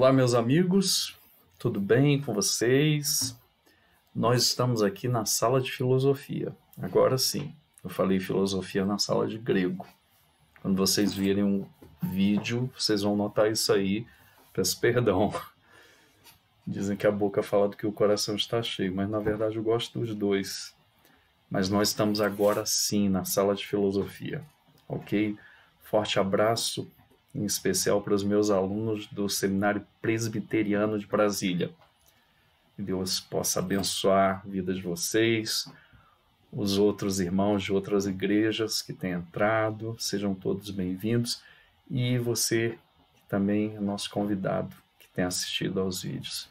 Olá, meus amigos, tudo bem com vocês? Nós estamos aqui na sala de filosofia. Agora sim, eu falei filosofia na sala de grego. Quando vocês virem um vídeo, vocês vão notar isso aí. Peço perdão. Dizem que a boca fala do que o coração está cheio, mas na verdade eu gosto dos dois. Mas nós estamos agora sim na sala de filosofia, ok? Forte abraço, em especial para os meus alunos do Seminário Presbiteriano de Brasília. Que Deus possa abençoar a vida de vocês, os outros irmãos de outras igrejas que têm entrado, sejam todos bem-vindos, e você também é nosso convidado que tem assistido aos vídeos.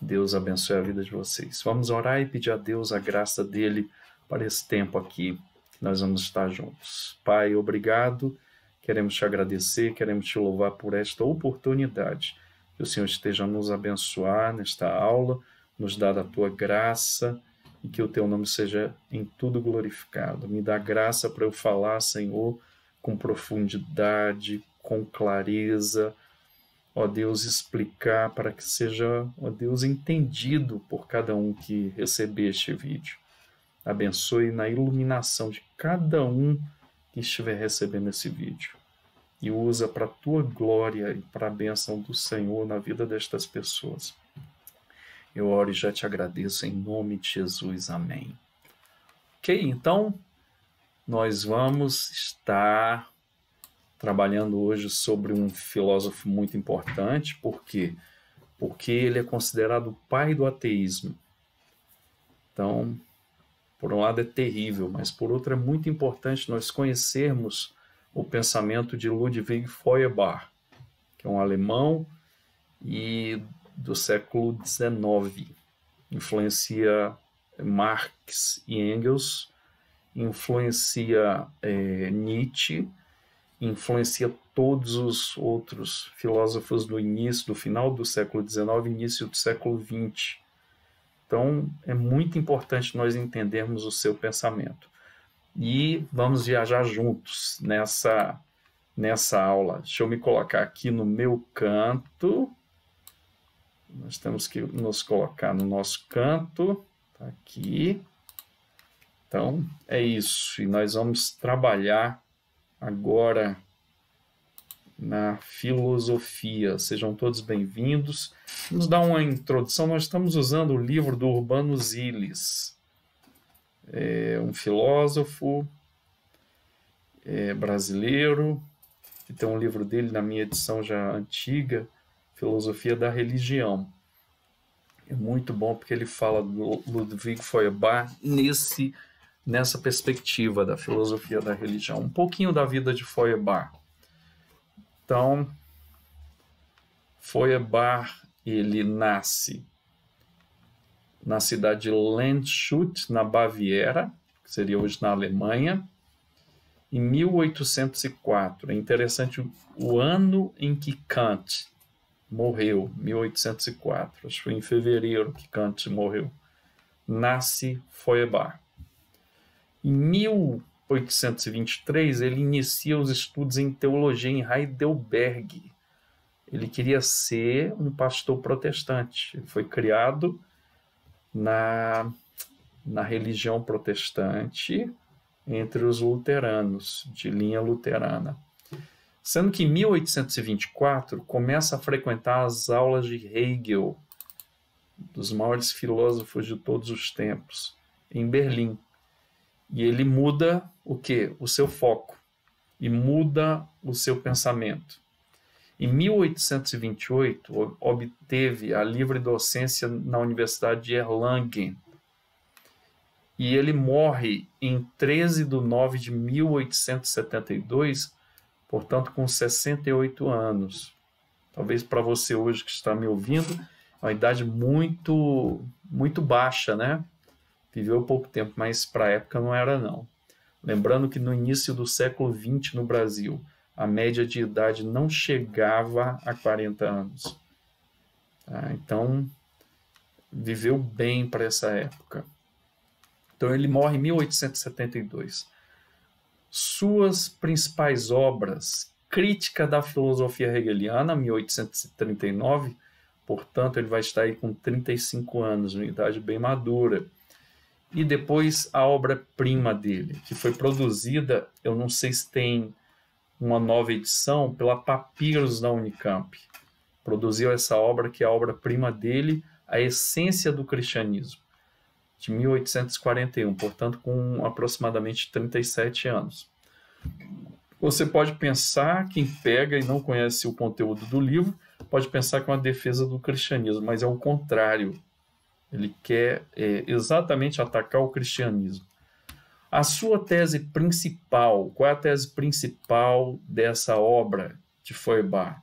Deus abençoe a vida de vocês. Vamos orar e pedir a Deus a graça dele para esse tempo aqui que nós vamos estar juntos. Pai, obrigado Queremos te agradecer, queremos te louvar por esta oportunidade. Que o Senhor esteja nos abençoar nesta aula, nos dar a tua graça e que o teu nome seja em tudo glorificado. Me dá graça para eu falar, Senhor, com profundidade, com clareza. Ó Deus, explicar para que seja, ó Deus, entendido por cada um que receber este vídeo. Abençoe na iluminação de cada um que estiver recebendo esse vídeo e usa para a tua glória e para a benção do Senhor na vida destas pessoas. Eu oro e já te agradeço em nome de Jesus. Amém. Ok, então nós vamos estar trabalhando hoje sobre um filósofo muito importante, por quê? Porque ele é considerado o pai do ateísmo. Então, por um lado é terrível, mas por outro é muito importante nós conhecermos o pensamento de Ludwig Feuerbach, que é um alemão e do século XIX. Influencia eh, Marx e Engels, influencia é, Nietzsche, influencia todos os outros filósofos do início, do final do século XIX, início do século XX. Então, é muito importante nós entendermos o seu pensamento. E vamos viajar juntos nessa, nessa aula. Deixa eu me colocar aqui no meu canto. Nós temos que nos colocar no nosso canto. Tá aqui. Então, é isso. E nós vamos trabalhar agora na filosofia. Sejam todos bem-vindos. Vamos dar uma introdução. Nós estamos usando o livro do Urbano Ziles, é um filósofo é, brasileiro, que tem um livro dele na minha edição já antiga, Filosofia da Religião. É muito bom porque ele fala do Ludwig Feuerbach nesse nessa perspectiva da filosofia da religião, um pouquinho da vida de Feuerbach. Então, Feuerbach, ele nasce na cidade de Landshut, na Baviera, que seria hoje na Alemanha, em 1804. É interessante o, o ano em que Kant morreu, 1804. Acho que foi em fevereiro que Kant morreu. Nasce Feuerbach. Em 1804, 1823, ele inicia os estudos em teologia em Heidelberg. Ele queria ser um pastor protestante. Ele foi criado na, na religião protestante entre os luteranos, de linha luterana. Sendo que em 1824 começa a frequentar as aulas de Hegel, dos maiores filósofos de todos os tempos, em Berlim. E ele muda o que? O seu foco e muda o seu pensamento. Em 1828, obteve a livre docência na Universidade de Erlangen. E ele morre em 13 de nove de 1872, portanto, com 68 anos. Talvez para você hoje que está me ouvindo, é uma idade muito, muito baixa, né? Viveu pouco tempo, mas para a época não era, não. Lembrando que no início do século XX no Brasil, a média de idade não chegava a 40 anos. Tá? Então, viveu bem para essa época. Então, ele morre em 1872. Suas principais obras: Crítica da Filosofia Hegeliana, 1839. Portanto, ele vai estar aí com 35 anos, uma idade bem madura e depois a obra-prima dele, que foi produzida, eu não sei se tem uma nova edição, pela Papiros da Unicamp. Produziu essa obra, que é a obra-prima dele, A Essência do Cristianismo, de 1841, portanto, com aproximadamente 37 anos. Você pode pensar, quem pega e não conhece o conteúdo do livro, pode pensar que é uma defesa do cristianismo, mas é o contrário ele quer é, exatamente atacar o cristianismo. A sua tese principal, qual é a tese principal dessa obra de Feuerbach?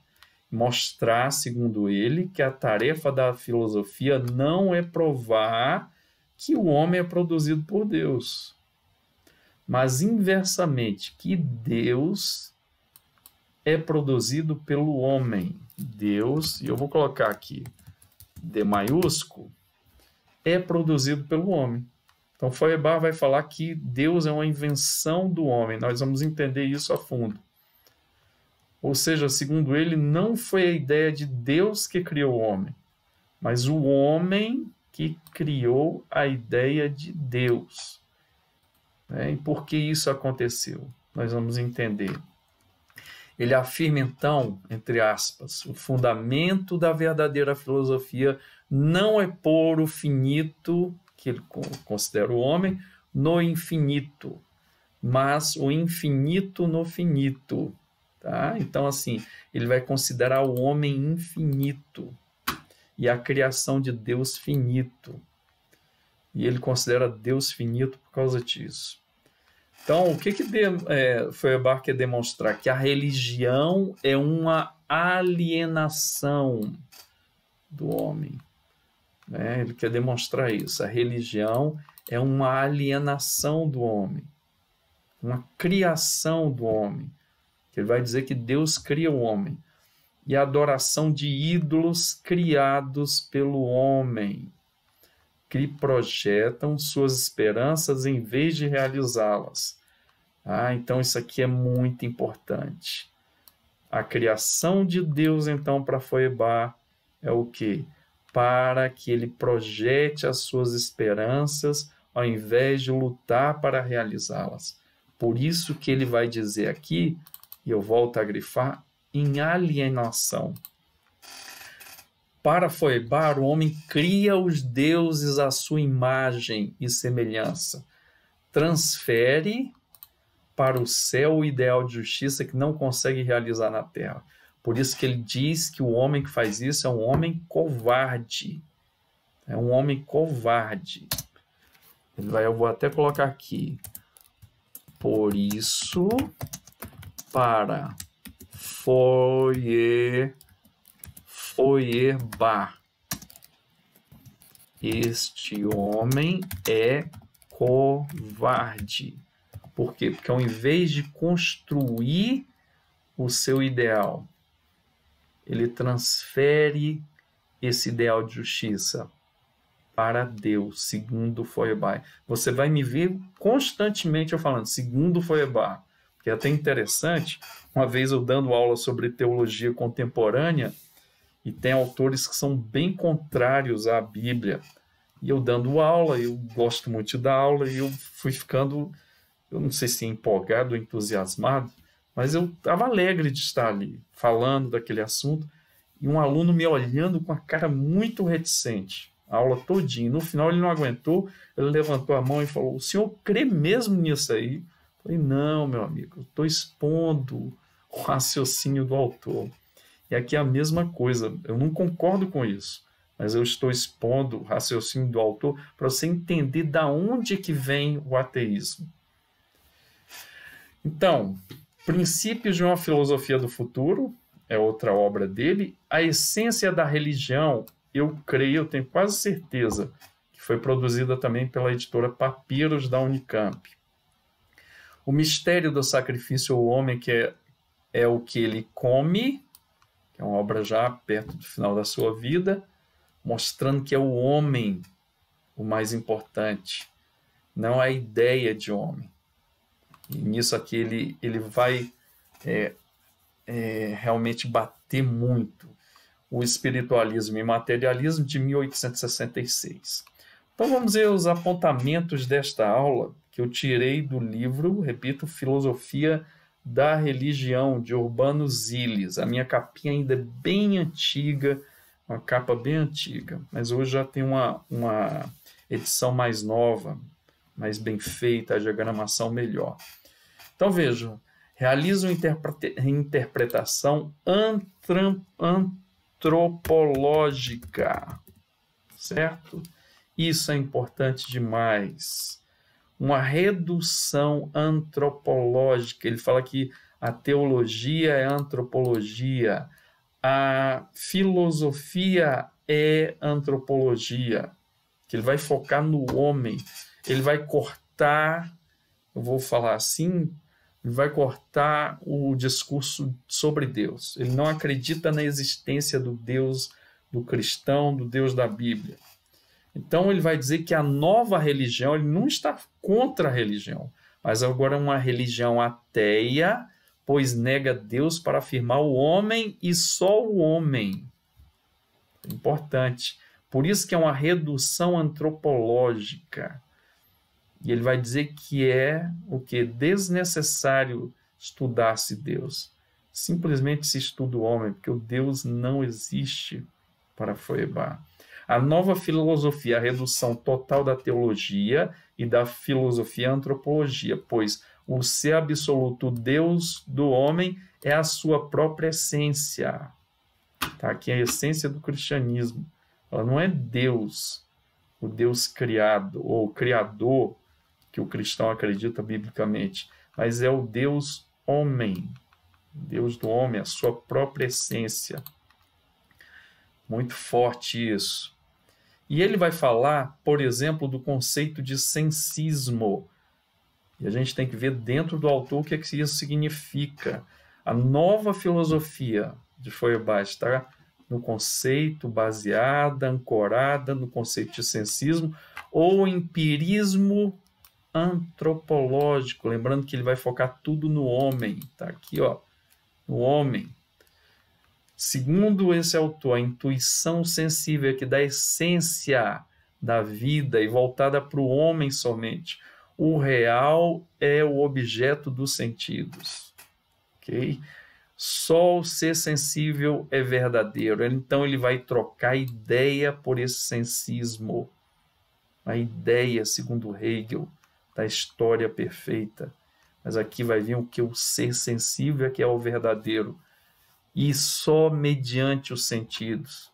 Mostrar, segundo ele, que a tarefa da filosofia não é provar que o homem é produzido por Deus, mas inversamente, que Deus é produzido pelo homem. Deus, e eu vou colocar aqui, D maiúsculo, é produzido pelo homem. Então, Feuerbach vai falar que Deus é uma invenção do homem. Nós vamos entender isso a fundo. Ou seja, segundo ele, não foi a ideia de Deus que criou o homem, mas o homem que criou a ideia de Deus. Né? E por que isso aconteceu? Nós vamos entender. Ele afirma então, entre aspas, o fundamento da verdadeira filosofia não é pôr o finito, que ele considera o homem, no infinito, mas o infinito no finito. Tá? Então, assim, ele vai considerar o homem infinito e a criação de Deus finito. E ele considera Deus finito por causa disso. Então, o que, que de, é, Feuerbach quer demonstrar? Que a religião é uma alienação do homem. Né? Ele quer demonstrar isso. A religião é uma alienação do homem, uma criação do homem. Ele vai dizer que Deus cria o homem. E a adoração de ídolos criados pelo homem, que projetam suas esperanças em vez de realizá-las. Ah, então isso aqui é muito importante. A criação de Deus, então, para Foebá é o que? para que ele projete as suas esperanças ao invés de lutar para realizá-las. Por isso que ele vai dizer aqui, e eu volto a grifar, em alienação. Para Foibar, o homem cria os deuses à sua imagem e semelhança. Transfere para o céu o ideal de justiça que não consegue realizar na terra. Por isso que ele diz que o homem que faz isso é um homem covarde. É um homem covarde. Ele vai, eu vou até colocar aqui. Por isso, para foie, bar. Este homem é covarde. Por quê? Porque ao invés de construir o seu ideal, ele transfere esse ideal de justiça para Deus, segundo Feuerbach. Você vai me ver constantemente eu falando, segundo Feuerbach, que é até interessante. Uma vez eu dando aula sobre teologia contemporânea, e tem autores que são bem contrários à Bíblia. E eu dando aula, eu gosto muito da aula, e eu fui ficando, eu não sei se empolgado, entusiasmado, mas eu estava alegre de estar ali, falando daquele assunto, e um aluno me olhando com a cara muito reticente, a aula todinha. No final ele não aguentou, ele levantou a mão e falou: O senhor crê mesmo nisso aí? Eu falei: Não, meu amigo, eu estou expondo o raciocínio do autor. E aqui é a mesma coisa, eu não concordo com isso, mas eu estou expondo o raciocínio do autor para você entender da onde é que vem o ateísmo. Então, Princípios de uma Filosofia do Futuro é outra obra dele. A Essência da Religião, eu creio, tenho quase certeza, que foi produzida também pela editora Papiros da Unicamp. O Mistério do Sacrifício ao Homem, que é, é o que ele come, que é uma obra já perto do final da sua vida, mostrando que é o homem o mais importante, não a ideia de homem. E nisso aqui ele, ele vai é, é, realmente bater muito o espiritualismo e materialismo de 1866. Então vamos ver os apontamentos desta aula que eu tirei do livro, repito, Filosofia da Religião de Urbano Ziles. A minha capinha ainda é bem antiga, uma capa bem antiga, mas hoje já tem uma, uma edição mais nova, mais bem feita, a diagramação melhor. Então vejam, realiza uma interpretação antropológica, certo? Isso é importante demais. Uma redução antropológica. Ele fala que a teologia é antropologia, a filosofia é antropologia. Que ele vai focar no homem, ele vai cortar, eu vou falar assim, vai cortar o discurso sobre Deus. Ele não acredita na existência do Deus do cristão, do Deus da Bíblia. Então ele vai dizer que a nova religião, ele não está contra a religião, mas agora é uma religião ateia, pois nega Deus para afirmar o homem e só o homem. Importante. Por isso que é uma redução antropológica. E ele vai dizer que é o que? Desnecessário estudar-se Deus. Simplesmente se estuda o homem, porque o Deus não existe para Feuerbach. A nova filosofia, a redução total da teologia e da filosofia antropologia, pois o ser absoluto Deus do homem é a sua própria essência. Tá? Aqui é a essência do cristianismo. Ela não é Deus, o Deus criado, ou Criador, que o cristão acredita biblicamente, mas é o Deus homem, Deus do homem, a sua própria essência. Muito forte isso. E ele vai falar, por exemplo, do conceito de sensismo. E a gente tem que ver dentro do autor o que, é que isso significa. A nova filosofia de Feuerbach está no conceito baseada, ancorada no conceito de sensismo ou empirismo antropológico, lembrando que ele vai focar tudo no homem, tá aqui, ó, no homem. Segundo esse autor, a intuição sensível é que dá essência da vida e voltada para o homem somente. O real é o objeto dos sentidos, ok? Só o ser sensível é verdadeiro. Então ele vai trocar ideia por esse sensismo. A ideia, segundo Hegel, da história perfeita. Mas aqui vai vir o que o ser sensível é que é o verdadeiro. E só mediante os sentidos,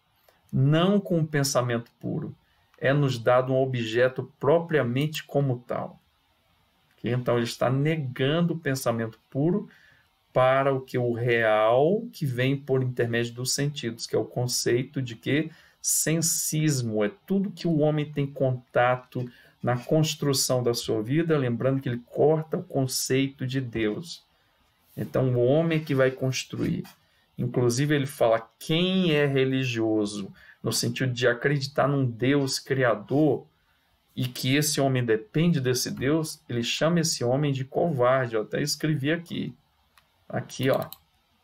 não com o pensamento puro, é nos dado um objeto propriamente como tal. então ele está negando o pensamento puro para o que o real que vem por intermédio dos sentidos, que é o conceito de que sensismo é tudo que o homem tem contato na construção da sua vida, lembrando que ele corta o conceito de Deus. Então, o homem é que vai construir. Inclusive, ele fala quem é religioso, no sentido de acreditar num Deus criador e que esse homem depende desse Deus, ele chama esse homem de covarde. Eu até escrevi aqui. Aqui, ó.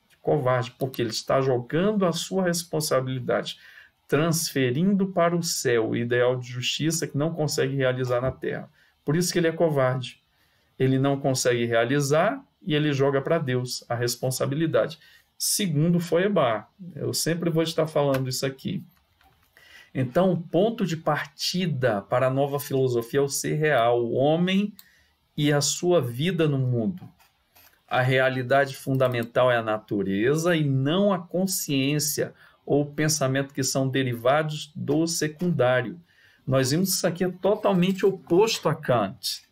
De covarde, porque ele está jogando a sua responsabilidade transferindo para o céu o ideal de justiça que não consegue realizar na terra. Por isso que ele é covarde. Ele não consegue realizar e ele joga para Deus a responsabilidade. Segundo Feuerbach, eu sempre vou estar falando isso aqui. Então, o ponto de partida para a nova filosofia é o ser real, o homem e a sua vida no mundo. A realidade fundamental é a natureza e não a consciência ou pensamento que são derivados do secundário. Nós vimos que isso aqui é totalmente oposto a Kant.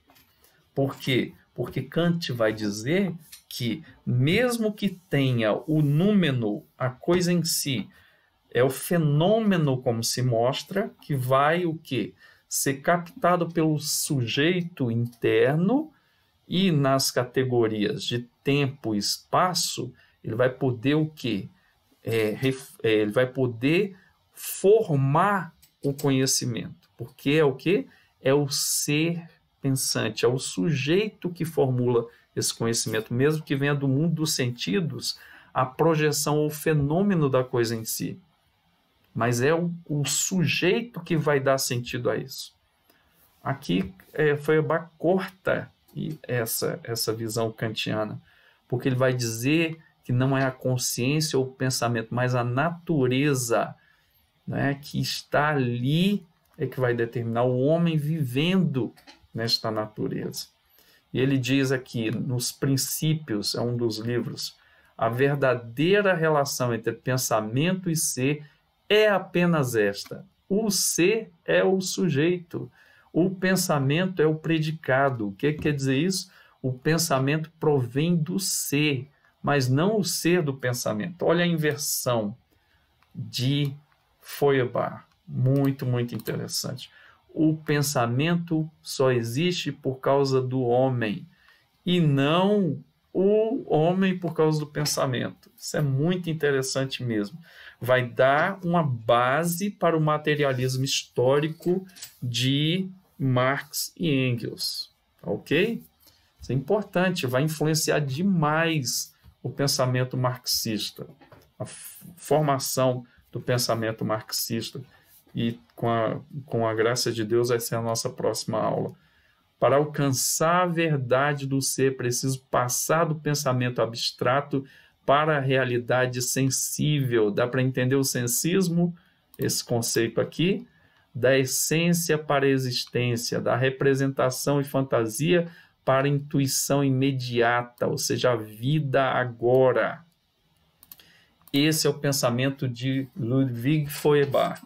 Por quê? Porque Kant vai dizer que, mesmo que tenha o número, a coisa em si, é o fenômeno como se mostra, que vai o quê? Ser captado pelo sujeito interno e nas categorias de tempo e espaço, ele vai poder o quê? É, é, ele vai poder formar o conhecimento, porque é o que? É o ser pensante, é o sujeito que formula esse conhecimento, mesmo que venha do mundo dos sentidos, a projeção ou fenômeno da coisa em si. Mas é o, o sujeito que vai dar sentido a isso. Aqui é, abacorta corta essa, essa visão kantiana, porque ele vai dizer que não é a consciência ou o pensamento, mas a natureza né, que está ali é que vai determinar o homem vivendo nesta natureza. E ele diz aqui, nos Princípios, é um dos livros, a verdadeira relação entre pensamento e ser é apenas esta: o ser é o sujeito, o pensamento é o predicado. O que quer dizer isso? O pensamento provém do ser mas não o ser do pensamento. Olha a inversão de Feuerbach. Muito, muito interessante. O pensamento só existe por causa do homem e não o homem por causa do pensamento. Isso é muito interessante mesmo. Vai dar uma base para o materialismo histórico de Marx e Engels, ok? Isso é importante, vai influenciar demais o pensamento marxista, a formação do pensamento marxista. E com a, com a graça de Deus, vai ser a nossa próxima aula. Para alcançar a verdade do ser, é preciso passar do pensamento abstrato para a realidade sensível. Dá para entender o sensismo, esse conceito aqui? Da essência para a existência, da representação e fantasia para a intuição imediata, ou seja, a vida agora. Esse é o pensamento de Ludwig Feuerbach.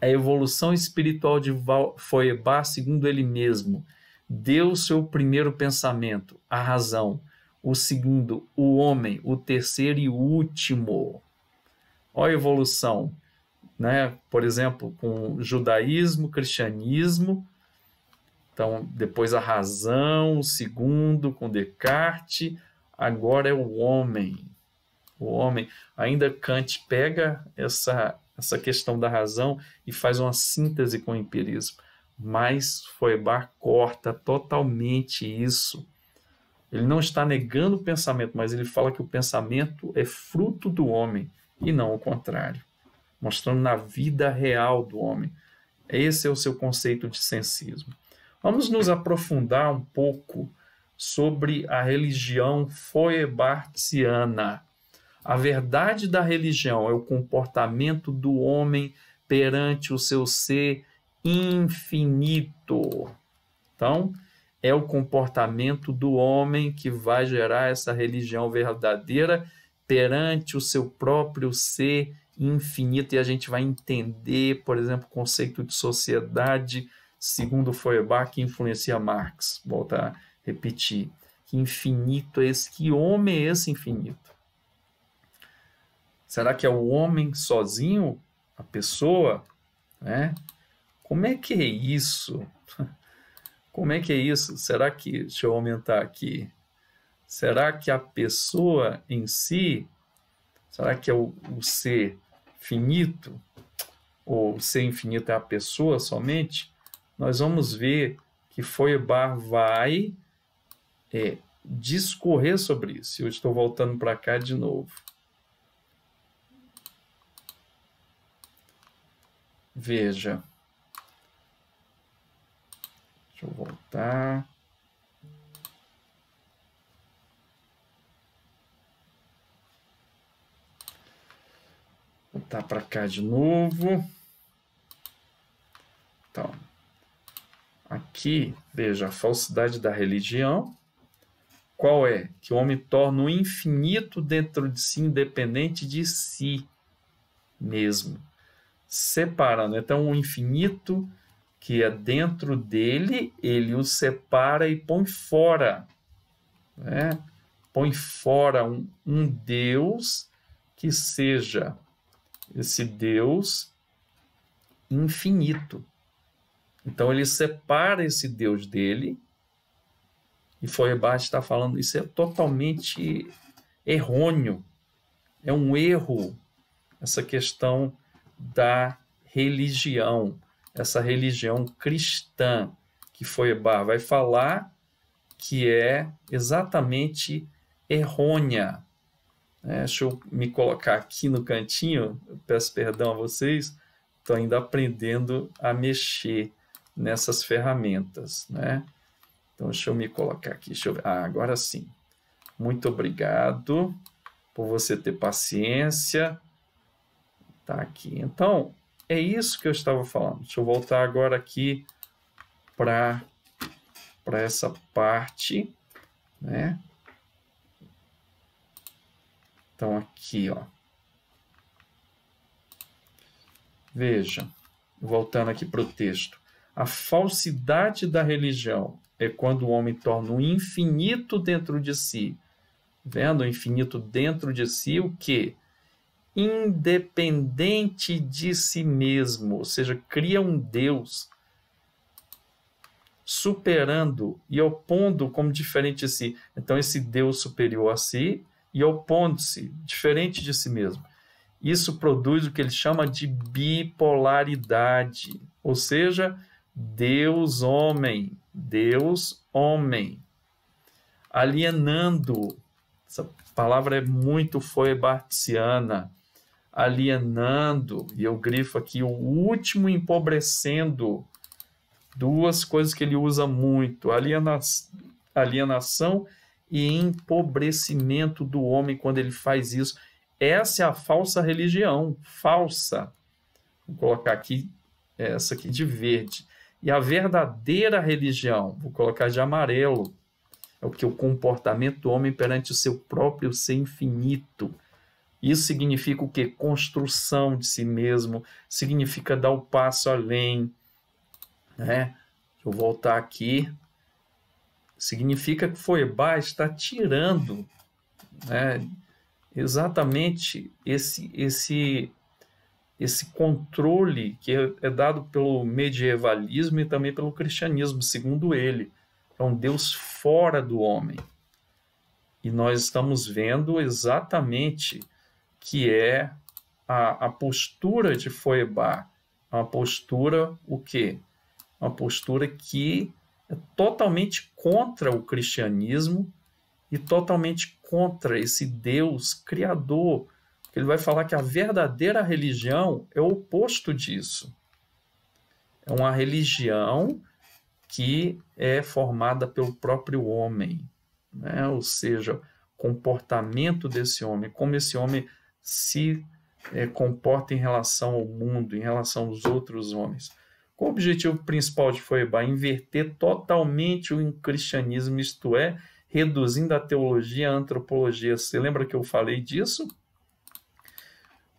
A evolução espiritual de Feuerbach, segundo ele mesmo, deu seu primeiro pensamento, a razão, o segundo, o homem, o terceiro e o último. Olha a evolução, né? Por exemplo, com judaísmo, cristianismo, então, depois a razão, segundo com Descartes, agora é o homem. O homem, ainda Kant pega essa essa questão da razão e faz uma síntese com o empirismo, mas Feuerbach corta totalmente isso. Ele não está negando o pensamento, mas ele fala que o pensamento é fruto do homem e não o contrário, mostrando na vida real do homem. Esse é o seu conceito de sensismo. Vamos nos aprofundar um pouco sobre a religião Feuerbartiana. A verdade da religião é o comportamento do homem perante o seu ser infinito. Então, é o comportamento do homem que vai gerar essa religião verdadeira perante o seu próprio ser infinito. E a gente vai entender, por exemplo, o conceito de sociedade Segundo Feuerbach, que influencia Marx, volta a repetir. Que infinito é esse? Que homem é esse infinito? Será que é o homem sozinho? A pessoa? Né? Como é que é isso? Como é que é isso? Será que, deixa eu aumentar aqui, será que a pessoa em si, será que é o, o ser finito? Ou o ser infinito é a pessoa somente? nós vamos ver que Bar vai é, discorrer sobre isso. Eu estou voltando para cá de novo. Veja. Deixa eu voltar. Voltar para cá de novo. Então, Aqui, veja, a falsidade da religião. Qual é? Que o homem torna o infinito dentro de si, independente de si mesmo. Separando. Então, o infinito que é dentro dele, ele o separa e põe fora. Né? Põe fora um, um Deus que seja esse Deus infinito. Então ele separa esse Deus dele, e Feuerbach está falando isso é totalmente errôneo, é um erro essa questão da religião, essa religião cristã que Feuerbach vai falar que é exatamente errônea. É, deixa eu me colocar aqui no cantinho, peço perdão a vocês, estou ainda aprendendo a mexer nessas ferramentas, né? Então, deixa eu me colocar aqui. Eu... Ah, agora sim. Muito obrigado por você ter paciência. Tá aqui. Então, é isso que eu estava falando. Deixa eu voltar agora aqui para para essa parte, né? Então aqui, ó. Veja, voltando aqui para o texto. A falsidade da religião é quando o homem torna o infinito dentro de si, vendo o infinito dentro de si, o que? Independente de si mesmo, ou seja, cria um Deus superando e opondo como diferente de si. Então, esse Deus superior a si e opondo-se, diferente de si mesmo. Isso produz o que ele chama de bipolaridade, ou seja, Deus homem, Deus homem. Alienando, essa palavra é muito foebartiana. Alienando, e eu grifo aqui o último empobrecendo. Duas coisas que ele usa muito: alienação e empobrecimento do homem quando ele faz isso. Essa é a falsa religião, falsa. Vou colocar aqui essa aqui de verde. E a verdadeira religião, vou colocar de amarelo, é o que o comportamento do homem perante o seu próprio ser infinito. Isso significa o que? Construção de si mesmo, significa dar o passo além. Né? Deixa eu voltar aqui. Significa que foi baixo, está tirando né, exatamente esse, esse esse controle que é, é, dado pelo medievalismo e também pelo cristianismo, segundo ele. É um Deus fora do homem. E nós estamos vendo exatamente que é a, a postura de Foebar, é uma postura o quê? Uma postura que é totalmente contra o cristianismo e totalmente contra esse Deus criador ele vai falar que a verdadeira religião é o oposto disso. É uma religião que é formada pelo próprio homem, né? ou seja, comportamento desse homem, como esse homem se é, comporta em relação ao mundo, em relação aos outros homens. Qual o objetivo principal de Feuerbach? Inverter totalmente o cristianismo, isto é, reduzindo a teologia à antropologia. Você lembra que eu falei disso?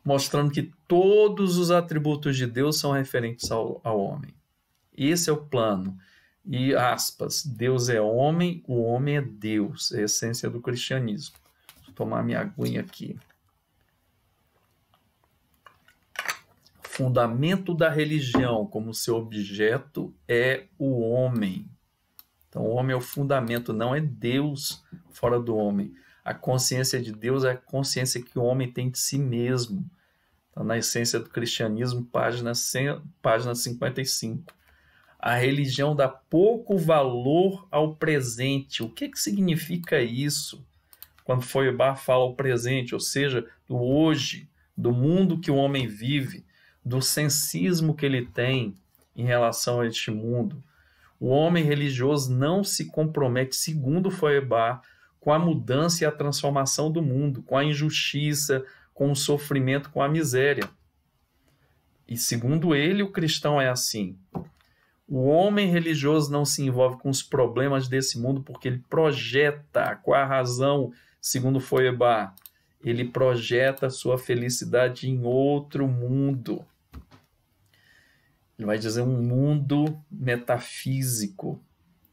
mostrando que todos os atributos de Deus são referentes ao, ao homem. Esse é o plano. E aspas, Deus é homem, o homem é Deus, é a essência do cristianismo. Vou tomar minha aguinha aqui. Fundamento da religião, como seu objeto, é o homem. Então, o homem é o fundamento, não é Deus fora do homem. A consciência de Deus é a consciência que o homem tem de si mesmo. Está na Essência do Cristianismo, página, 100, página 55. A religião dá pouco valor ao presente. O que, que significa isso? Quando Feuerbach fala o presente, ou seja, do hoje, do mundo que o homem vive, do sensismo que ele tem em relação a este mundo. O homem religioso não se compromete, segundo Feuerbach, com a mudança e a transformação do mundo, com a injustiça, com o sofrimento, com a miséria. E segundo ele, o cristão é assim. O homem religioso não se envolve com os problemas desse mundo porque ele projeta, com a razão, segundo Feuerbach, ele projeta sua felicidade em outro mundo. Ele vai dizer um mundo metafísico, ou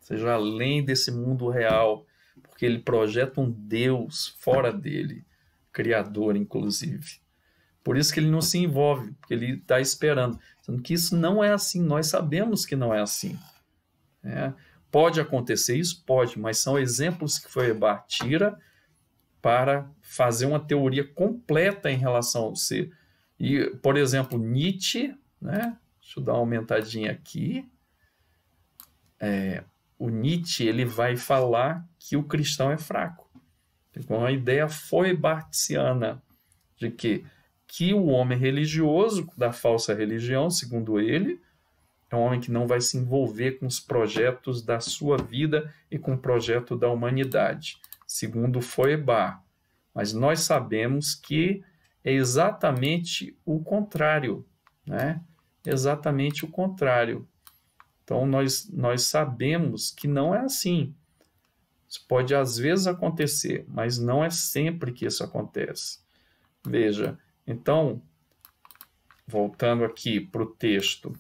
seja, além desse mundo real, porque ele projeta um Deus fora dele. Criador, inclusive. Por isso que ele não se envolve, porque ele está esperando. Sendo que isso não é assim, nós sabemos que não é assim. Né? Pode acontecer isso? Pode, mas são exemplos que Feuerbach tira para fazer uma teoria completa em relação ao ser. E, por exemplo, Nietzsche, né? deixa eu dar uma aumentadinha aqui, é, o Nietzsche ele vai falar que o cristão é fraco. Então a ideia feuerbartiana de que, que o homem religioso da falsa religião, segundo ele, é um homem que não vai se envolver com os projetos da sua vida e com o projeto da humanidade, segundo Feuerbach. Mas nós sabemos que é exatamente o contrário, né? Exatamente o contrário. Então nós nós sabemos que não é assim. Isso pode às vezes acontecer, mas não é sempre que isso acontece. Veja, então, voltando aqui para o texto,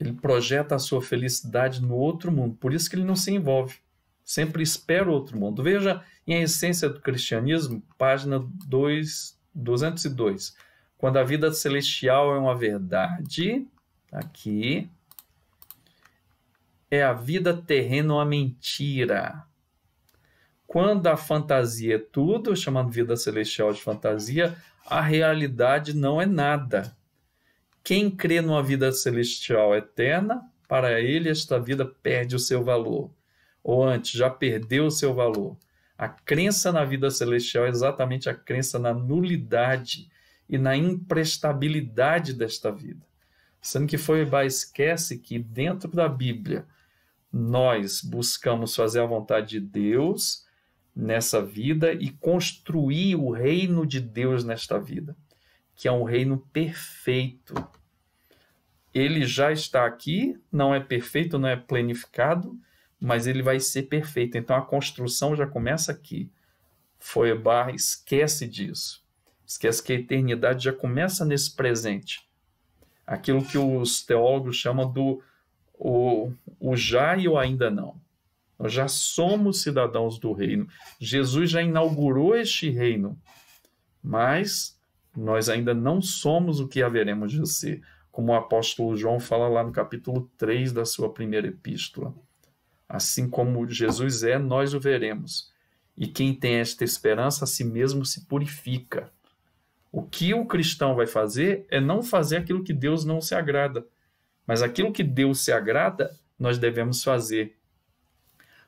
ele projeta a sua felicidade no outro mundo, por isso que ele não se envolve. Sempre espera outro mundo. Veja em A Essência do Cristianismo, página 2, 202. Quando a vida celestial é uma verdade, tá aqui, é a vida terrena uma mentira. Quando a fantasia é tudo, chamando vida celestial de fantasia, a realidade não é nada. Quem crê numa vida celestial eterna, para ele esta vida perde o seu valor. Ou antes, já perdeu o seu valor. A crença na vida celestial é exatamente a crença na nulidade e na imprestabilidade desta vida. Sendo que Feuerbach esquece que dentro da Bíblia nós buscamos fazer a vontade de Deus nessa vida e construir o reino de Deus nesta vida, que é um reino perfeito. Ele já está aqui, não é perfeito, não é planificado, mas ele vai ser perfeito. Então a construção já começa aqui. barra esquece disso. Esquece que a eternidade já começa nesse presente. Aquilo que os teólogos chamam do o, o já e o ainda não. Nós já somos cidadãos do reino. Jesus já inaugurou este reino, mas nós ainda não somos o que haveremos de ser, como o apóstolo João fala lá no capítulo 3 da sua primeira epístola. Assim como Jesus é, nós o veremos. E quem tem esta esperança a si mesmo se purifica. O que o cristão vai fazer é não fazer aquilo que Deus não se agrada. Mas aquilo que Deus se agrada, nós devemos fazer.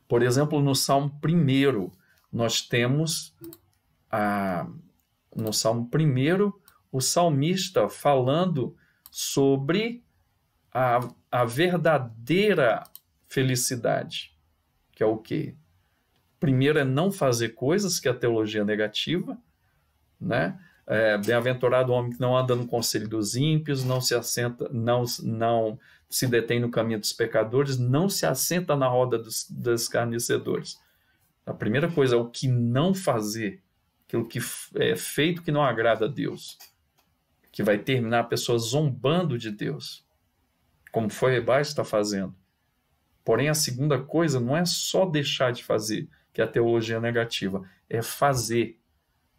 Por exemplo, no Salmo 1, nós temos a, no Salmo 1 o salmista falando sobre a, a verdadeira felicidade, que é o quê? Primeiro é não fazer coisas, que é a teologia negativa, né? É, Bem-aventurado o homem que não anda no conselho dos ímpios, não se assenta, não, não se detém no caminho dos pecadores, não se assenta na roda dos, dos carnecedores. A primeira coisa é o que não fazer, aquilo que é feito que não agrada a Deus, que vai terminar a pessoa zombando de Deus, como foi Rebaixo está fazendo. Porém, a segunda coisa não é só deixar de fazer, que a teologia é negativa, é fazer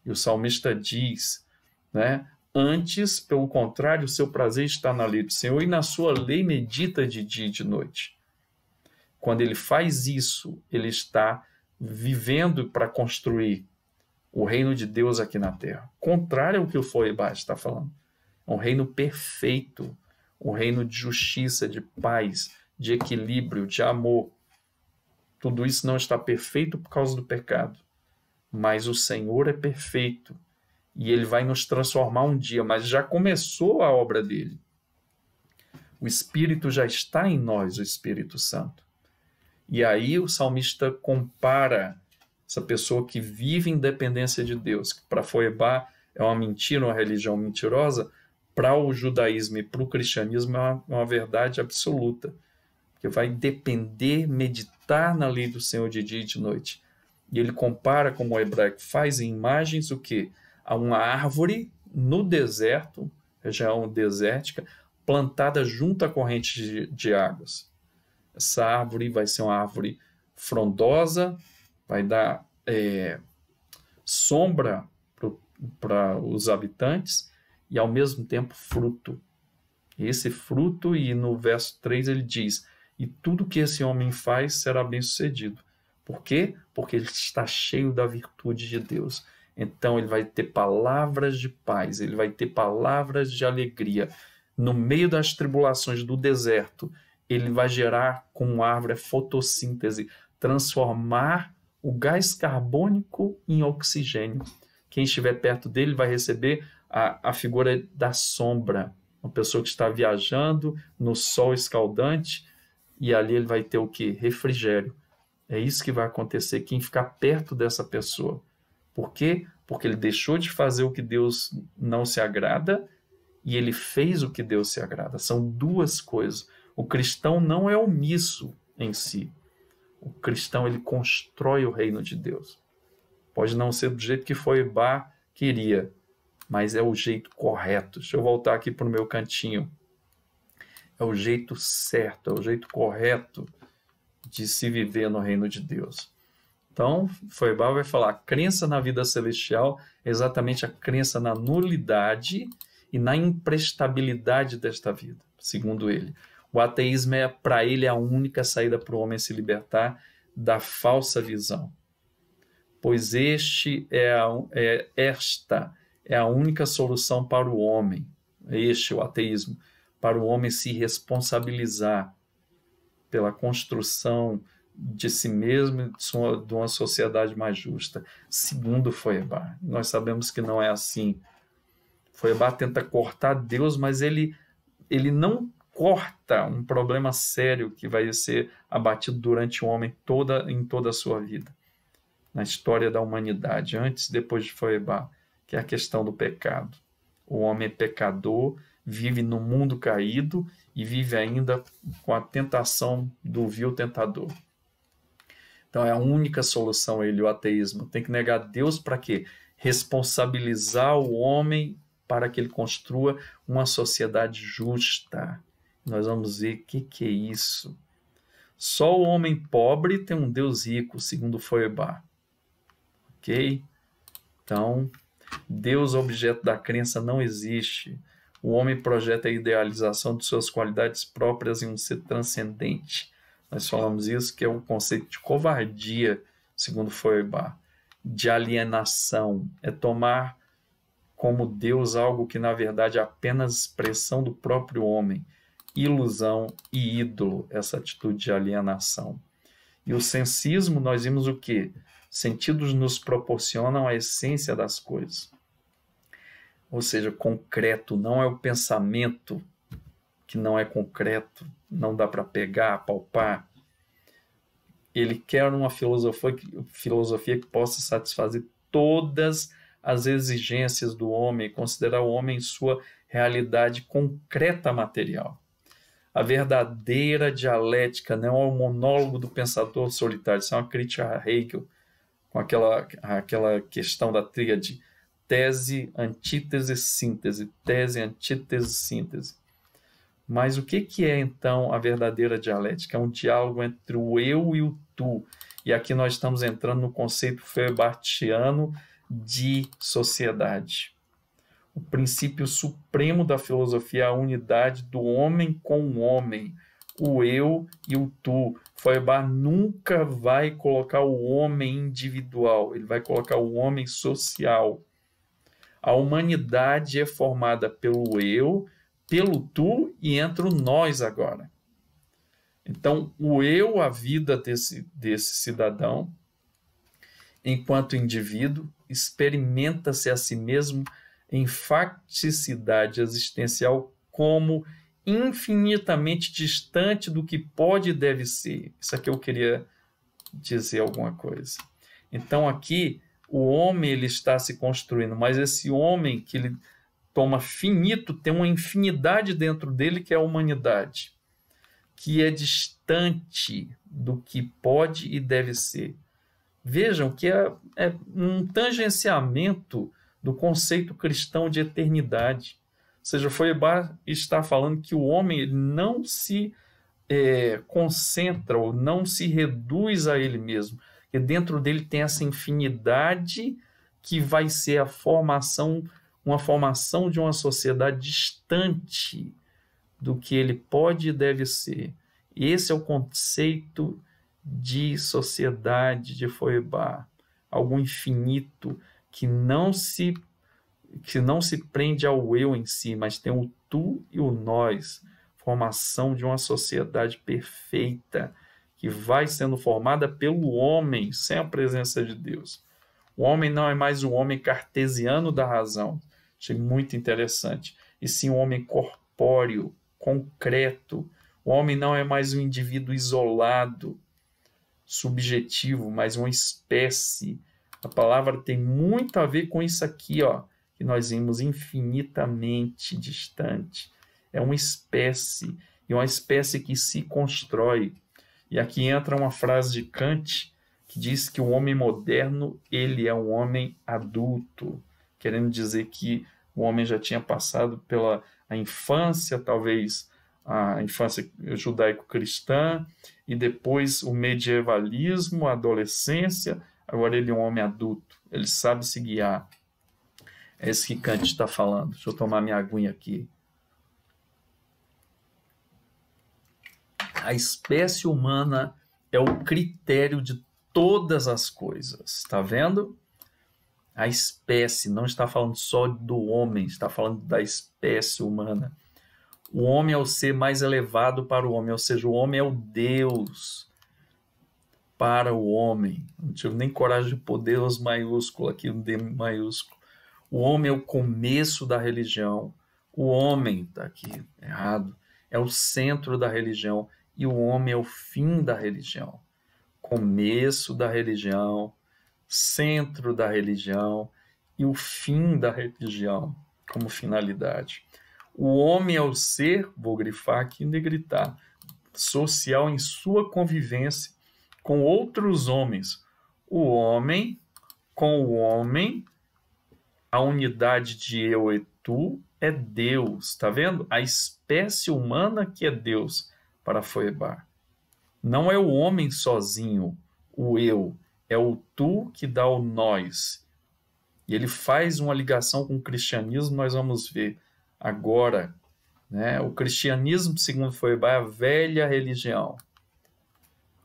e o salmista diz, né? Antes, pelo contrário, o seu prazer está na lei do Senhor e na sua lei medita de dia e de noite. Quando ele faz isso, ele está vivendo para construir o reino de Deus aqui na terra. Contrário ao que o Foebás está falando. É um reino perfeito, um reino de justiça, de paz, de equilíbrio, de amor. Tudo isso não está perfeito por causa do pecado mas o Senhor é perfeito e ele vai nos transformar um dia, mas já começou a obra dele. O Espírito já está em nós, o Espírito Santo. E aí o salmista compara essa pessoa que vive em dependência de Deus, que para Foebá é uma mentira, uma religião mentirosa, para o judaísmo e para o cristianismo é uma, é uma verdade absoluta. que vai depender, meditar na lei do Senhor de dia e de noite e ele compara como o hebraico faz em imagens o que? A uma árvore no deserto, região é desértica, plantada junto à corrente de, de águas. Essa árvore vai ser uma árvore frondosa, vai dar é, sombra para os habitantes e ao mesmo tempo fruto. Esse fruto, e no verso 3 ele diz: E tudo que esse homem faz será bem sucedido. Por quê? Porque ele está cheio da virtude de Deus. Então ele vai ter palavras de paz, ele vai ter palavras de alegria. No meio das tribulações do deserto, ele vai gerar com a árvore a fotossíntese, transformar o gás carbônico em oxigênio. Quem estiver perto dele vai receber a, a figura da sombra, uma pessoa que está viajando no sol escaldante, e ali ele vai ter o que? Refrigério. É isso que vai acontecer, quem ficar perto dessa pessoa. Por quê? Porque ele deixou de fazer o que Deus não se agrada e ele fez o que Deus se agrada. São duas coisas. O cristão não é omisso em si. O cristão ele constrói o reino de Deus. Pode não ser do jeito que foi Bar queria, mas é o jeito correto. Deixa eu voltar aqui para o meu cantinho. É o jeito certo, é o jeito correto de se viver no reino de Deus. Então, Feuerbach vai falar: a crença na vida celestial é exatamente a crença na nulidade e na imprestabilidade desta vida, segundo ele. O ateísmo é, para ele, a única saída para o homem se libertar da falsa visão, pois este é, a, é esta é a única solução para o homem, este é o ateísmo, para o homem se responsabilizar pela construção de si mesmo e de uma sociedade mais justa. Segundo Feuerbach, nós sabemos que não é assim. Feuerbach tenta cortar Deus, mas ele, ele não corta um problema sério que vai ser abatido durante o homem toda, em toda a sua vida, na história da humanidade, antes e depois de Feuerbach, que é a questão do pecado. O homem é pecador vive no mundo caído e vive ainda com a tentação do vil tentador. Então é a única solução ele, o ateísmo. Tem que negar Deus para quê? Responsabilizar o homem para que ele construa uma sociedade justa. Nós vamos ver o que, que é isso. Só o homem pobre tem um Deus rico, segundo Feuerbach. Ok? Então, Deus objeto da crença não existe. O homem projeta a idealização de suas qualidades próprias em um ser transcendente. Nós falamos isso, que é o um conceito de covardia, segundo Feuerbach, de alienação. É tomar como Deus algo que, na verdade, é apenas expressão do próprio homem. Ilusão e ídolo, essa atitude de alienação. E o sensismo, nós vimos o que? Sentidos nos proporcionam a essência das coisas. Ou seja, concreto não é o pensamento que não é concreto, não dá para pegar, palpar. Ele quer uma filosofia que, filosofia que possa satisfazer todas as exigências do homem, considerar o homem sua realidade concreta material. A verdadeira dialética não é o monólogo do pensador solitário, isso é uma crítica a Hegel, com aquela, aquela questão da tríade tese, antítese, síntese, tese, antítese, síntese. Mas o que, que é então a verdadeira dialética? É um diálogo entre o eu e o tu. E aqui nós estamos entrando no conceito feuerbachiano de sociedade. O princípio supremo da filosofia é a unidade do homem com o homem, o eu e o tu. Feuerbach nunca vai colocar o homem individual, ele vai colocar o homem social. A humanidade é formada pelo eu, pelo tu e entre o nós agora. Então, o eu, a vida desse, desse cidadão, enquanto indivíduo, experimenta-se a si mesmo em facticidade existencial como infinitamente distante do que pode e deve ser. Isso aqui eu queria dizer alguma coisa. Então, aqui, o homem ele está se construindo, mas esse homem que ele toma finito tem uma infinidade dentro dele que é a humanidade, que é distante do que pode e deve ser. Vejam que é, é um tangenciamento do conceito cristão de eternidade. Ou seja, Feuerbach está falando que o homem não se é, concentra ou não se reduz a ele mesmo, dentro dele tem essa infinidade que vai ser a formação, uma formação de uma sociedade distante do que ele pode e deve ser. E esse é o conceito de sociedade de Feuerbach, algo infinito que não se que não se prende ao eu em si, mas tem o tu e o nós, formação de uma sociedade perfeita que vai sendo formada pelo homem, sem a presença de Deus. O homem não é mais o homem cartesiano da razão, achei muito interessante, e sim o homem corpóreo, concreto. O homem não é mais um indivíduo isolado, subjetivo, mas uma espécie. A palavra tem muito a ver com isso aqui, ó, que nós vimos infinitamente distante. É uma espécie, e uma espécie que se constrói e aqui entra uma frase de Kant que diz que o homem moderno ele é um homem adulto, querendo dizer que o homem já tinha passado pela a infância, talvez a infância judaico-cristã, e depois o medievalismo, a adolescência, agora ele é um homem adulto, ele sabe se guiar. É isso que Kant está falando. Deixa eu tomar minha aguinha aqui. a espécie humana é o critério de todas as coisas, tá vendo? A espécie, não está falando só do homem, está falando da espécie humana. O homem é o ser mais elevado para o homem, ou seja, o homem é o Deus para o homem. Não tive nem coragem de pôr Deus maiúsculo aqui, um D maiúsculo. O homem é o começo da religião. O homem, está aqui errado, é o centro da religião e o homem é o fim da religião, começo da religião, centro da religião e o fim da religião como finalidade. O homem é o ser, vou grifar aqui e negritar, social em sua convivência com outros homens. O homem com o homem, a unidade de eu e tu é Deus, tá vendo? A espécie humana que é Deus para Foebar. Não é o homem sozinho, o eu, é o tu que dá o nós. E ele faz uma ligação com o cristianismo, nós vamos ver agora. Né? O cristianismo, segundo Foebar, é a velha religião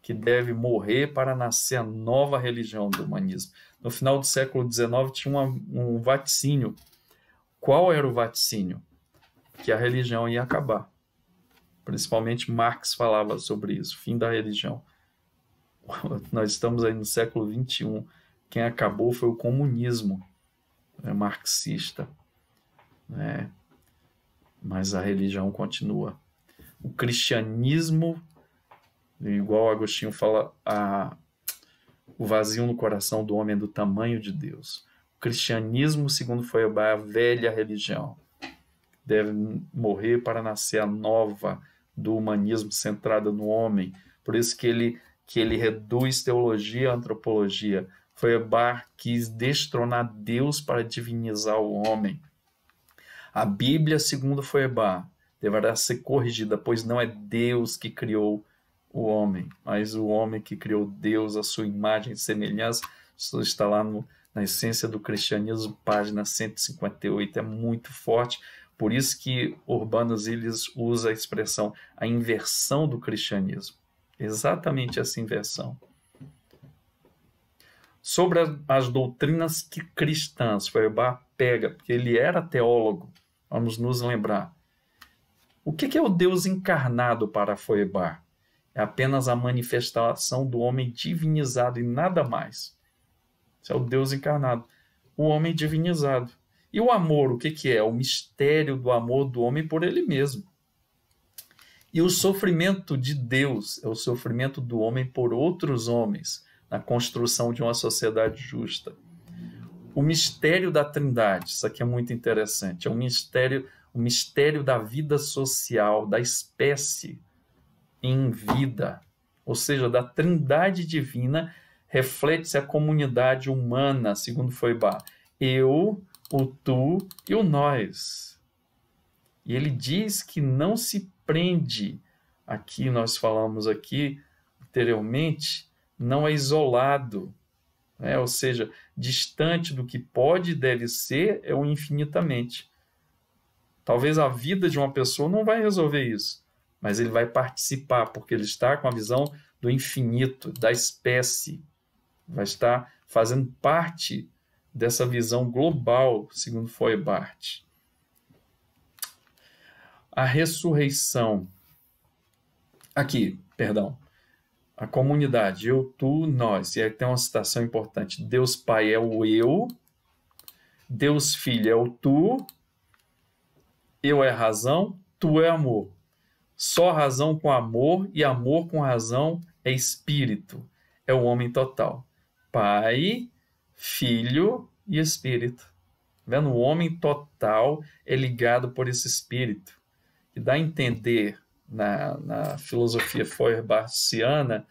que deve morrer para nascer a nova religião do humanismo. No final do século XIX tinha uma, um vaticínio. Qual era o vaticínio? Que a religião ia acabar. Principalmente Marx falava sobre isso, fim da religião. Nós estamos aí no século XXI. Quem acabou foi o comunismo né, marxista. Né? Mas a religião continua. O cristianismo, igual Agostinho fala, a, o vazio no coração do homem é do tamanho de Deus. O cristianismo, segundo Feuerbach, é a velha religião. Deve morrer para nascer a nova do humanismo centrada no homem. Por isso que ele, que ele reduz teologia à antropologia. Feuerbach quis destronar Deus para divinizar o homem. A Bíblia, segundo Feuerbach, deverá ser corrigida, pois não é Deus que criou o homem, mas o homem que criou Deus, a sua imagem e semelhança. Isso está lá no, na Essência do Cristianismo, página 158. É muito forte por isso que Urbano Zilles usa a expressão a inversão do cristianismo. Exatamente essa inversão. Sobre as doutrinas que cristãs, Feuerbach pega, porque ele era teólogo, vamos nos lembrar. O que é o Deus encarnado para Feuerbach? É apenas a manifestação do homem divinizado e nada mais. Esse é o Deus encarnado. O homem divinizado. E o amor, o que, que é? O mistério do amor do homem por ele mesmo. E o sofrimento de Deus é o sofrimento do homem por outros homens, na construção de uma sociedade justa. O mistério da Trindade, isso aqui é muito interessante, é o um mistério, o um mistério da vida social, da espécie em vida, ou seja, da Trindade divina, reflete-se a comunidade humana, segundo Feuerbach. Eu, o tu e o nós. E ele diz que não se prende. Aqui nós falamos aqui anteriormente, não é isolado, né? ou seja, distante do que pode e deve ser é o infinitamente. Talvez a vida de uma pessoa não vai resolver isso, mas ele vai participar, porque ele está com a visão do infinito, da espécie, vai estar fazendo parte dessa visão global, segundo Feuerbach. A ressurreição. Aqui, perdão. A comunidade, eu, tu, nós. E aí tem uma citação importante. Deus Pai é o eu, Deus Filho é o tu, eu é razão, tu é amor. Só razão com amor e amor com razão é espírito. É o homem total. Pai, Filho e Espírito. Tá vendo? O homem total é ligado por esse Espírito, que dá a entender na, na filosofia feuerbachiana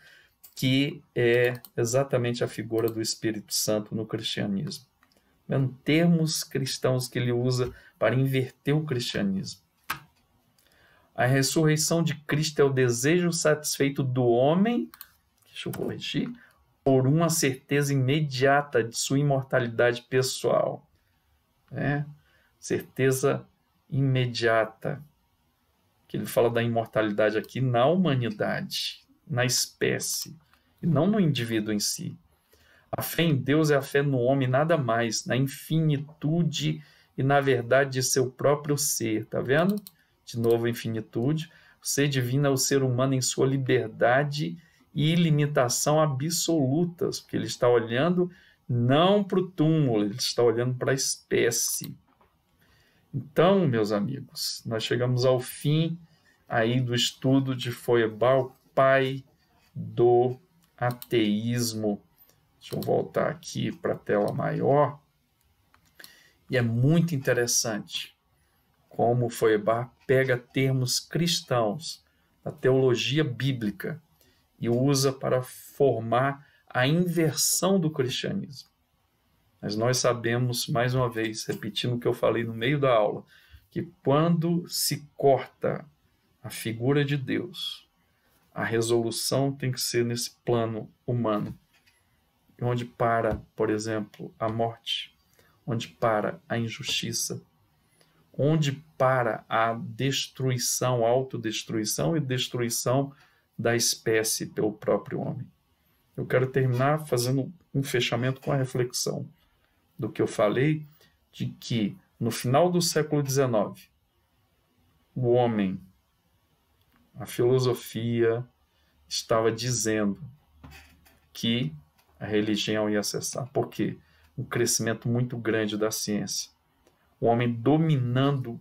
que é exatamente a figura do Espírito Santo no cristianismo. Tá vendo? Termos cristãos que ele usa para inverter o cristianismo. A ressurreição de Cristo é o desejo satisfeito do homem, deixa eu corrigir, por uma certeza imediata de sua imortalidade pessoal. Né? Certeza imediata. Que ele fala da imortalidade aqui na humanidade, na espécie, e não no indivíduo em si. A fé em Deus é a fé no homem, nada mais, na infinitude e na verdade de seu próprio ser, tá vendo? De novo, infinitude. O ser divino é o ser humano em sua liberdade e limitação absolutas, porque ele está olhando não para o túmulo, ele está olhando para a espécie. Então, meus amigos, nós chegamos ao fim aí do estudo de Feuerbach, pai do ateísmo. Deixa eu voltar aqui para a tela maior. E é muito interessante como Feuerbach pega termos cristãos da teologia bíblica e usa para formar a inversão do cristianismo. Mas nós sabemos, mais uma vez, repetindo o que eu falei no meio da aula, que quando se corta a figura de Deus, a resolução tem que ser nesse plano humano, onde para, por exemplo, a morte, onde para a injustiça, onde para a destruição, autodestruição e destruição da espécie pelo próprio homem. Eu quero terminar fazendo um fechamento com a reflexão do que eu falei, de que no final do século XIX, o homem, a filosofia, estava dizendo que a religião ia cessar. Por quê? Um crescimento muito grande da ciência. O homem dominando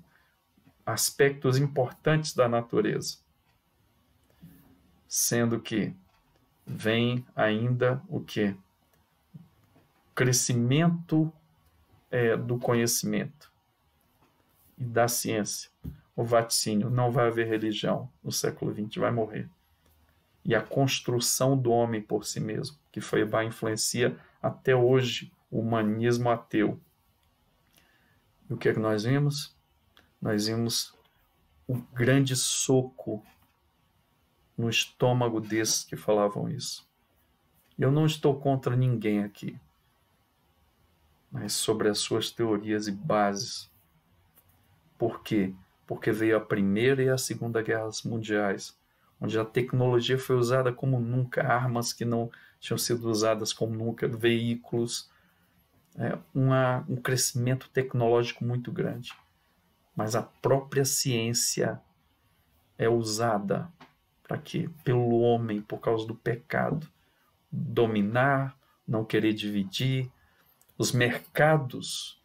aspectos importantes da natureza sendo que vem ainda o que? Crescimento é, do conhecimento e da ciência. O vaticínio, não vai haver religião no século XX, vai morrer. E a construção do homem por si mesmo, que foi vai influencia até hoje o humanismo ateu. E o que é que nós vimos? Nós vimos o grande soco no estômago desses que falavam isso. Eu não estou contra ninguém aqui, mas sobre as suas teorias e bases. Por quê? Porque veio a Primeira e a Segunda Guerras Mundiais, onde a tecnologia foi usada como nunca, armas que não tinham sido usadas como nunca, veículos, é, uma, um crescimento tecnológico muito grande. Mas a própria ciência é usada para que pelo homem, por causa do pecado, dominar, não querer dividir, os mercados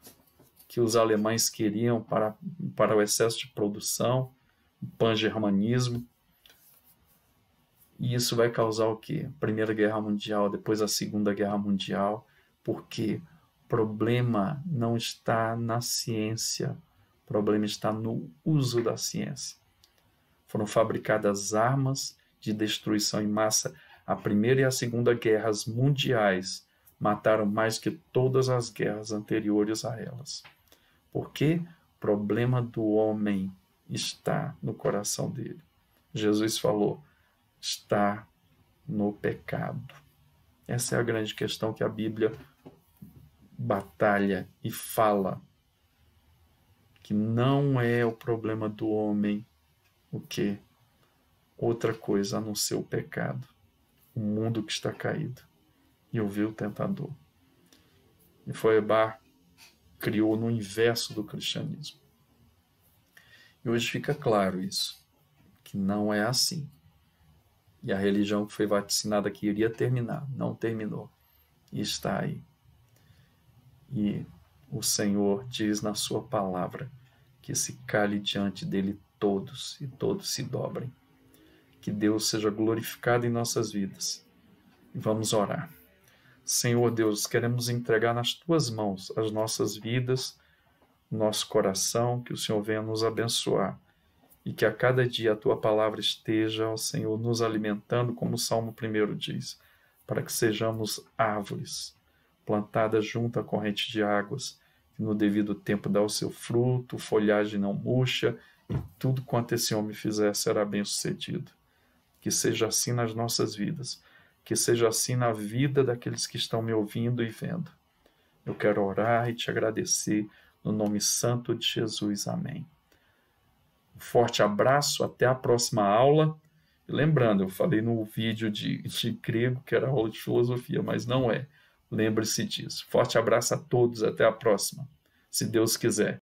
que os alemães queriam para, para o excesso de produção, o pan-germanismo. E isso vai causar o quê? Primeira Guerra Mundial, depois a Segunda Guerra Mundial, porque o problema não está na ciência, o problema está no uso da ciência. Foram fabricadas armas de destruição em massa. A Primeira e a Segunda Guerras Mundiais mataram mais que todas as guerras anteriores a elas. Porque o problema do homem está no coração dele. Jesus falou: está no pecado. Essa é a grande questão que a Bíblia batalha e fala que não é o problema do homem o que? Outra coisa a não ser o pecado, o mundo que está caído. E ouviu o tentador. E Feuerbach criou no inverso do cristianismo. E hoje fica claro isso, que não é assim. E a religião que foi vaticinada que iria terminar, não terminou. E está aí. E o Senhor diz na sua palavra que se cale diante dele todos e todos se dobrem. Que Deus seja glorificado em nossas vidas. E vamos orar. Senhor Deus, queremos entregar nas tuas mãos as nossas vidas, nosso coração, que o Senhor venha nos abençoar e que a cada dia a tua palavra esteja, ó Senhor, nos alimentando, como o Salmo 1 diz, para que sejamos árvores plantadas junto à corrente de águas, que no devido tempo dá o seu fruto, folhagem não murcha e tudo quanto esse homem fizer será bem sucedido. Que seja assim nas nossas vidas, que seja assim na vida daqueles que estão me ouvindo e vendo. Eu quero orar e te agradecer no nome santo de Jesus. Amém. Um forte abraço, até a próxima aula. lembrando, eu falei no vídeo de, de grego que era aula de filosofia, mas não é. Lembre-se disso. Forte abraço a todos, até a próxima, se Deus quiser.